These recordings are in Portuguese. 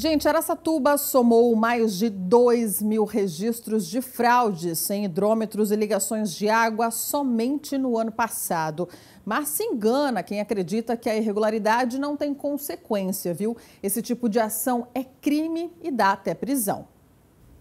Gente, Aracatuba somou mais de 2 mil registros de fraudes em hidrômetros e ligações de água somente no ano passado. Mas se engana quem acredita que a irregularidade não tem consequência, viu? Esse tipo de ação é crime e dá até prisão.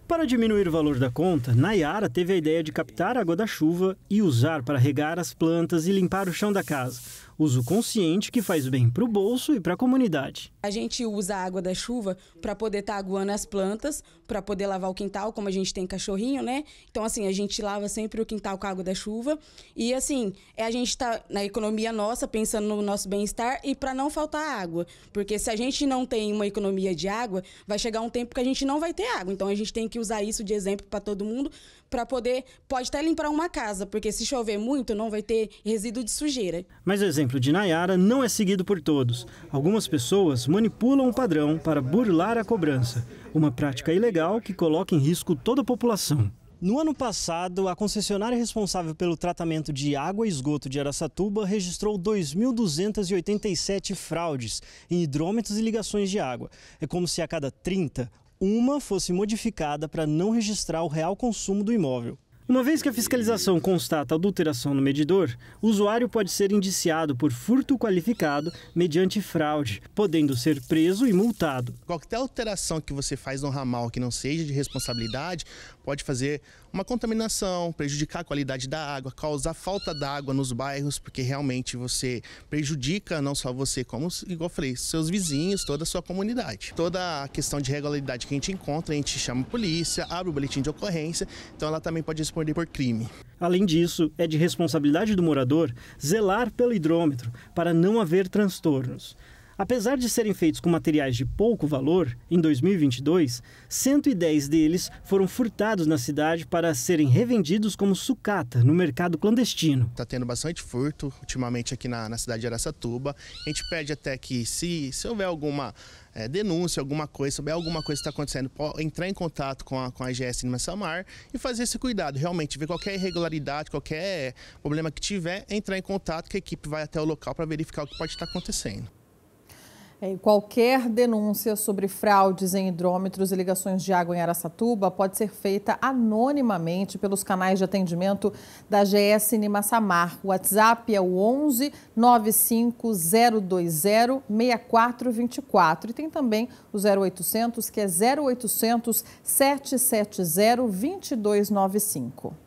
Para diminuir o valor da conta, Nayara teve a ideia de captar a água da chuva e usar para regar as plantas e limpar o chão da casa. Uso consciente que faz bem para o bolso e para a comunidade. A gente usa a água da chuva para poder estar tá aguando as plantas, para poder lavar o quintal, como a gente tem cachorrinho, né? Então, assim, a gente lava sempre o quintal com a água da chuva. E, assim, é a gente está na economia nossa, pensando no nosso bem-estar e para não faltar água. Porque se a gente não tem uma economia de água, vai chegar um tempo que a gente não vai ter água. Então, a gente tem que usar isso de exemplo para todo mundo, para poder. Pode até limpar uma casa, porque se chover muito, não vai ter resíduo de sujeira. Mas, exemplo, exemplo de Nayara não é seguido por todos. Algumas pessoas manipulam o padrão para burlar a cobrança, uma prática ilegal que coloca em risco toda a população. No ano passado, a concessionária responsável pelo tratamento de água e esgoto de Aracatuba registrou 2.287 fraudes em hidrômetros e ligações de água. É como se a cada 30, uma fosse modificada para não registrar o real consumo do imóvel. Uma vez que a fiscalização constata adulteração no medidor, o usuário pode ser indiciado por furto qualificado mediante fraude, podendo ser preso e multado. Qualquer alteração que você faz no ramal que não seja de responsabilidade pode fazer uma contaminação, prejudicar a qualidade da água, causar falta d'água nos bairros, porque realmente você prejudica não só você, como, igual eu falei, seus vizinhos, toda a sua comunidade. Toda a questão de regularidade que a gente encontra, a gente chama a polícia, abre o boletim de ocorrência, então ela também pode responder responder por crime. Além disso, é de responsabilidade do morador zelar pelo hidrômetro para não haver transtornos. Apesar de serem feitos com materiais de pouco valor, em 2022, 110 deles foram furtados na cidade para serem revendidos como sucata no mercado clandestino. Está tendo bastante furto ultimamente aqui na, na cidade de Aracatuba. A gente pede até que, se, se houver alguma é, denúncia, alguma coisa, souber alguma coisa que está acontecendo, entrar em contato com a, com a GS Nima Samar e fazer esse cuidado, realmente, ver qualquer irregularidade, qualquer problema que tiver, entrar em contato que a equipe vai até o local para verificar o que pode estar tá acontecendo. É, qualquer denúncia sobre fraudes em hidrômetros e ligações de água em Aracatuba pode ser feita anonimamente pelos canais de atendimento da GS Nimassamar. O WhatsApp é o 11 95020 6424 e tem também o 0800 que é 0800 770 2295.